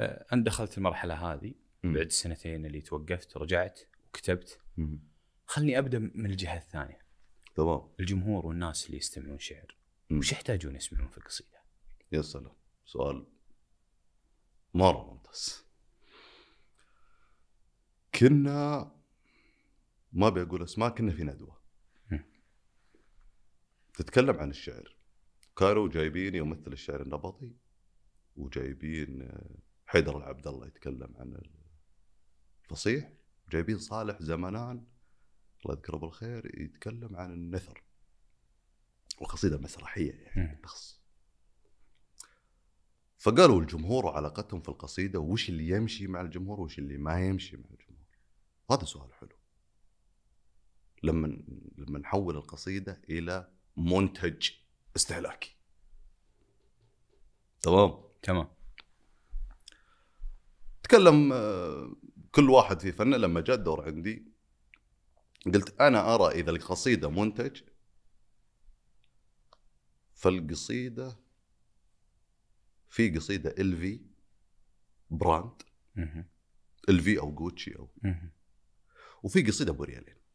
آه، انا دخلت المرحله هذه بعد سنتين اللي توقفت رجعت وكتبت خلني ابدا من الجهه الثانيه تمام الجمهور والناس اللي يستمعون شعر وش يحتاجون يسمعون في القصيده؟ يا سلام سؤال مره ممتاز كنا ما بيقول اسماء كنا في ندوه تتكلم عن الشعر كانوا جايبين يمثل الشعر النبطي وجايبين آه، حيدر العبد الله يتكلم عن الفصيح جايبين صالح زمنان الله يذكره بالخير يتكلم عن النثر وقصيده مسرحيه يعني بالتخصص فقالوا الجمهور وعلاقتهم في القصيده وش اللي يمشي مع الجمهور وش اللي ما يمشي مع الجمهور هذا سؤال حلو لما لما نحول القصيده الى منتج استهلاكي تمام تمام تكلم آه، كل واحد في فنه لما جاء الدور عندي قلت انا ارى اذا القصيده منتج فالقصيده في قصيده الفي براند الفي او جوتشي او وفي قصيده بوريالين